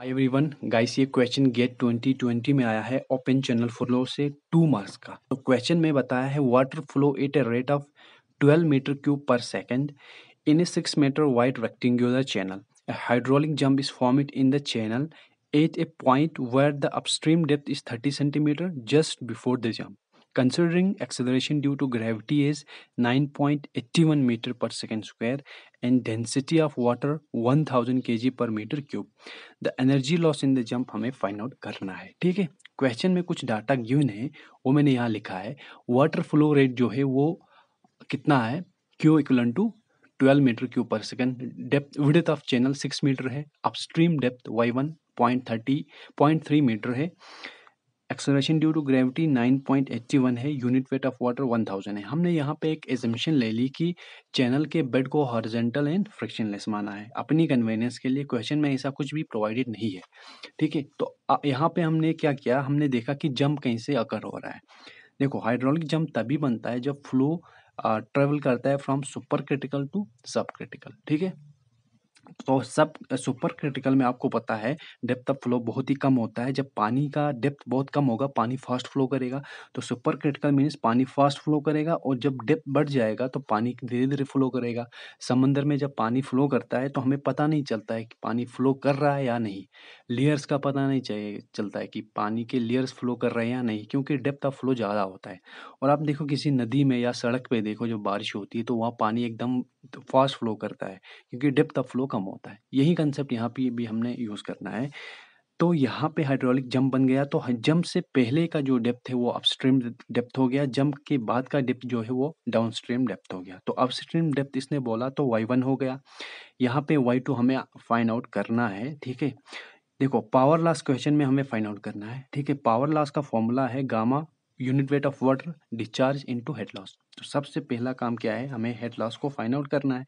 High everyone guys ये question GATE 2020 में आया है ओपन चैनल फ्लो से टू मार्क्स का तो क्वेश्चन में बताया है water flow at a rate of 12 meter cube per second in a six meter wide rectangular channel hydraulic hydraulic is is formed in the channel at a point where the upstream depth is 30 centimeter just before the jump. Considering acceleration due to gravity is 9.81 meter per second square and density of water 1000 kg per meter cube, the energy loss in the jump हमें find out करना है ठीक है question में कुछ data given है वो मैंने यहाँ लिखा है वाटर फ्लो रेट जो है वो कितना है Q equal to 12 meter cube per second depth width of channel 6 meter है upstream depth Y one point thirty point three meter है एक्सलेशन ड्यू टू ग्रेविटी 9.81 है यूनिट वेट ऑफ वाटर 1000 है हमने यहाँ पे एक एजम्पन ले ली कि चैनल के बेड को हॉरिजेंटल एंड फ्रिक्शनलेस माना है अपनी कन्वीनियंस के लिए क्वेश्चन में ऐसा कुछ भी प्रोवाइडेड नहीं है ठीक है तो यहाँ पे हमने क्या किया हमने देखा कि जंप कहीं से अकर हो रहा है देखो हाइड्रोलिक जंप तभी बनता है जब फ्लो ट्रेवल करता है from super critical to sub critical ठीक है तो सब सुपर क्रिटिकल में आपको पता है डेप्थ ऑफ फ्लो बहुत ही कम होता है जब पानी का डेप्थ बहुत कम होगा पानी फास्ट फ्लो करेगा तो सुपर क्रिटिकल मीन्स पानी फास्ट फ्लो करेगा और जब डेप्थ बढ़ जाएगा तो पानी धीरे धीरे फ्लो करेगा समंदर में जब पानी फ्लो करता है तो हमें पता नहीं चलता है कि पानी फ्लो कर रहा है या नहीं लेयर्स का पता नहीं चाहिए चलता है कि पानी के लेयर्स फ्लो कर रहे हैं या नहीं क्योंकि डेप्थ ऑफ फ्लो ज़्यादा होता है और आप देखो किसी नदी में या सड़क पर देखो जो बारिश होती है तो वहाँ पानी एकदम फास्ट फ्लो करता है क्योंकि डेप्थ ऑफ फ्लो कम होता है यही कंसेप्ट यहाँ पे भी हमने यूज़ करना है तो यहाँ पे हाइड्रोलिक जंप बन गया तो जंप से पहले का जो डेप्थ है वो अपस्ट्रीम डेप्थ हो गया जंप के बाद का डेप्थ जो है वो डाउनस्ट्रीम डेप्थ हो गया तो अपस्ट्रीम डेप्थ इसने बोला तो वाई वन हो गया यहाँ पे वाई टू हमें फाइंड आउट करना है ठीक है देखो पावर लॉस क्वेश्चन में हमें फाइंड आउट करना है ठीक है पावर लॉस का फॉर्मूला है gamma unit weight of water discharge to head loss तो सबसे पहला काम क्या है हमें हेड लॉस को फाइंड आउट करना है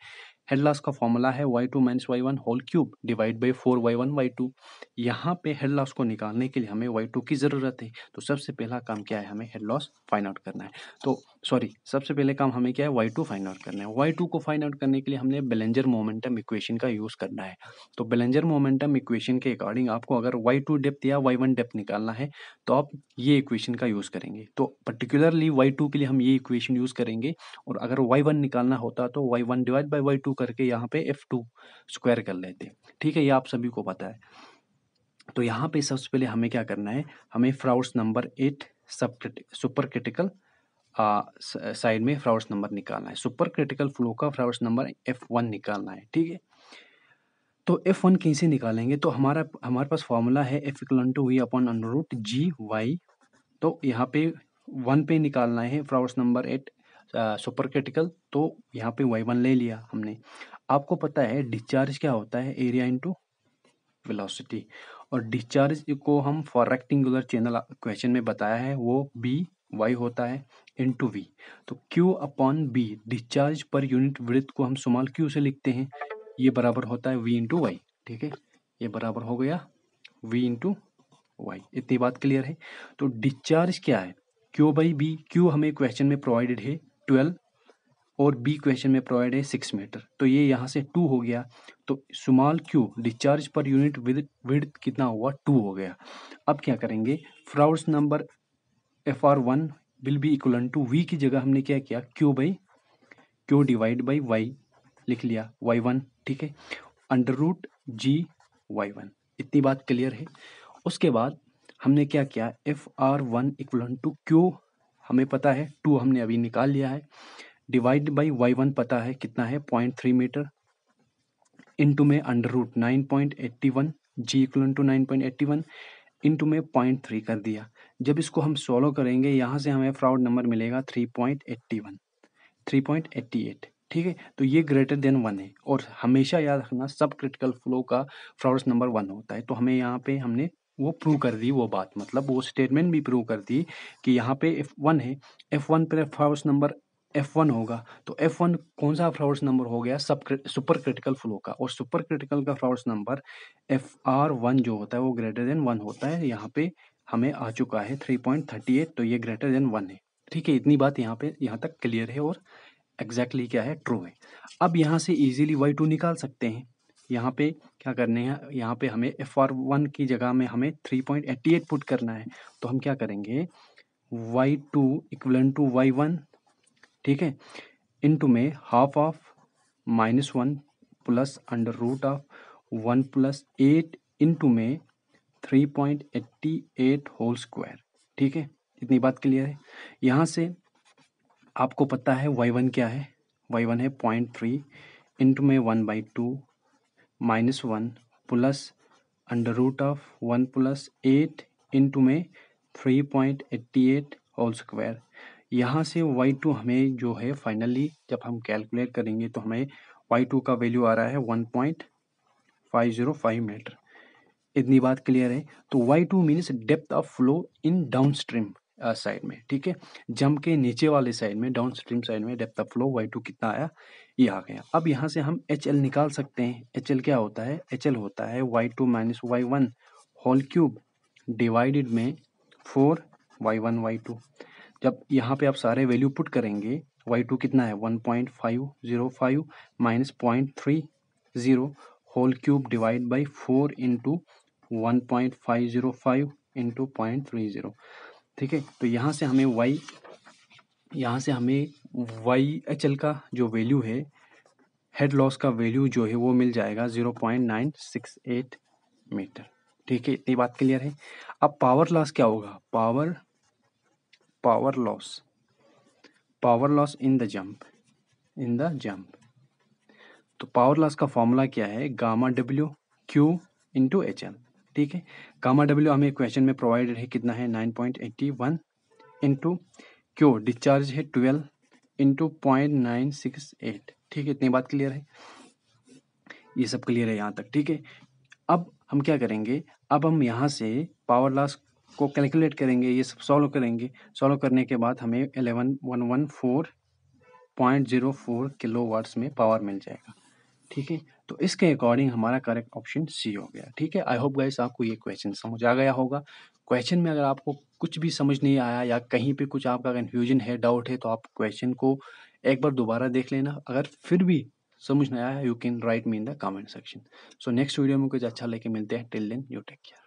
हेड लॉस का फॉर्मूला है Y two minus Y one whole cube divide by four Y one Y two यहाँ पे हेड लॉस को निकालने के लिए हमें वाई टू की ज़रूरत है तो सबसे पहला काम क्या है हमें हेड लॉस फाइंड आउट करना है तो सॉरी सबसे पहले काम हमें क्या है वाई टू फाइंड आउट करना है वाई टू को फाइंड आउट करने के लिए हमने बेलेंजर मोमेंटम इक्वेशन का यूज़ करना है तो बेलेंजर मोमेंटम इक्वेशन के अकॉर्डिंग आपको अगर वाई टू डेप्थ या वाई वन डेप्थ निकालना है तो आप ये इक्वेशन का यूज़ करेंगे तो पर्टिकुलरली वाई टू के लिए हम ये इक्वेशन यूज़ करेंगे और अगर वाई वन निकालना होता तो Y one divide by Y two करके यहाँ पे एफ टू स्क्वायर कर लेते ठीक है ये आप सभी को पता है तो यहाँ पे सबसे पहले हमें क्या करना है हमें Froude's number at sub super critical side में फ्राउड्स नंबर निकालना है सुपर क्रिटिकल फ्लो का फ्राउड्स नंबर एफ वन निकालना है ठीक है तो एफ वन कहीं से निकालेंगे तो हमारा हमारे पास फॉर्मूला है F equal to V upon under root G Y तो यहाँ पे वन पे निकालना है Froude's number at super critical तो यहाँ पे वाई वन ले लिया हमने आपको पता है डिस्चार्ज क्या होता है एरिया इंटू वेलोसिटी और डिस्चार्ज को हम फॉर रेक्टिंगुलर चैनल क्वेश्चन में बताया है वो बी वाई होता है इन टू वी तो Q upon B discharge per unit वृत्त को हम सुमाल क्यू से लिखते हैं ये बराबर होता है वी इंटू वाई ठीक है ये बराबर हो गया वी इंटू वाई इतनी बात क्लियर है तो डिस्चार्ज क्या है क्यू बाई बी क्यू हमें क्वेश्चन में प्रोवाइडेड है ट्वेल्व और बी क्वेश्चन में प्रोवाइड है सिक्स मीटर तो ये यहाँ से टू हो गया तो small Q discharge per unit width width कितना हुआ टू हो गया अब क्या करेंगे Froude's number F R one will be equal to V की जगह हमने क्या किया Q by Q divide by Y लिख लिया वाई वन ठीक है under root G Y one इतनी बात क्लियर है उसके बाद हमने क्या किया F R one equal to Q हमें पता है टू हमने अभी निकाल लिया है डिवाइड बाई वाई वन पता है कितना है पॉइंट थ्री मीटर इंटू में under root nine point eighty one g equal to nine point eighty one into में पॉइंट थ्री कर दिया जब इसको हम सॉल्व करेंगे यहाँ से हमें फ्रॉड नंबर मिलेगा three point eighty one three point eighty eight ठीक है तो ये ग्रेटर देन वन है और हमेशा याद रखना सब क्रिटिकल फ्लो का फ्रॉड नंबर वन होता है तो हमें यहाँ पे हमने वो प्रूव कर दी वो बात मतलब वो स्टेटमेंट भी प्रूव कर दी कि यहाँ पे एफ वन है एफ वन पर फ्लावर्स नंबर एफ वन होगा तो एफ वन कौन सा फ्लावर्स नंबर हो गया सब सुपर क्रिटिकल फ्लो का और सुपर क्रिटिकल का Froude's number F R one जो होता है वो ग्रेटर देन वन होता है यहाँ पे हमें आ चुका है थ्री पॉइंट थर्टी एट तो ये ग्रेटर देन वन है ठीक है इतनी बात यहाँ पे यहाँ तक क्लियर है और एग्जैक्टली exactly क्या है ट्रू है अब यहाँ से इजीली वाई टू निकाल सकते हैं यहाँ पे क्या करने हैं यहाँ पे हमें एफ आर वन की जगह में हमें three point eighty eight put करना है तो हम क्या करेंगे y two equal to y one ठीक है इनटू में half of minus one plus under root of one plus eight into में three point eighty eight whole square ठीक है इतनी बात क्लियर है यहाँ से आपको पता है वाई वन क्या है वाई वन है पॉइंट थ्री इंटू में one by two minus one plus under root of one plus eight into में three point eighty eight whole square यहाँ से वाई टू हमें जो है फाइनली जब हम कैलकुलेट करेंगे तो हमें वाई टू का वैल्यू आ रहा है one point five zero five metre इतनी बात क्लियर है तो y two means depth of flow in downstream side में ठीक है जम के नीचे वाले साइड में डाउन स्ट्रीम साइड में depth of flow y two कितना आया ये आ गया अब यहाँ से हम एच एल निकाल सकते हैं एच एल क्या होता है एच एल होता है Y two minus Y one whole cube divided में four Y one Y two जब यहाँ पे आप सारे वैल्यू पुट करेंगे वाई टू कितना है one point five zero five minus point three zero whole cube divide by four into one point five zero five into point three zero ठीक है तो यहाँ से हमें वाई यहाँ से हमें वाई एच एल का जो वैल्यू है हेड लॉस का वैल्यू जो है वो मिल जाएगा zero point nine six eight metre ठीक है इतनी बात क्लियर है अब पावर लॉस क्या होगा power power loss power loss in the jump in the jump तो पावर लॉस का फॉर्मूला क्या है gamma W Q into H L ठीक है कामा डब्ल्यू हमें क्वेश्चन में प्रोवाइडेड है कितना है nine point eighty one into Q discharge है twelve into point nine six eight ठीक है इतनी बात क्लियर है ये सब क्लियर है यहाँ तक ठीक है अब हम क्या करेंगे अब हम यहाँ से पावर लॉस को कैलकुलेट करेंगे ये सब सॉल्व करेंगे सॉल्व करने के बाद हमें eleven one one four point zero four kilowatts में पावर मिल जाएगा ठीक है तो इसके अकॉर्डिंग हमारा करेक्ट ऑप्शन सी हो गया ठीक है आई होप गाइस आपको ये क्वेश्चन समझ आ गया होगा क्वेश्चन में अगर आपको कुछ भी समझ नहीं आया या कहीं पे कुछ आपका कन्फ्यूजन है डाउट है तो आप क्वेश्चन को एक बार दोबारा देख लेना अगर फिर भी समझ नहीं आया you can write me in the comment section so next video में कुछ अच्छा लेके मिलते हैं till then you take care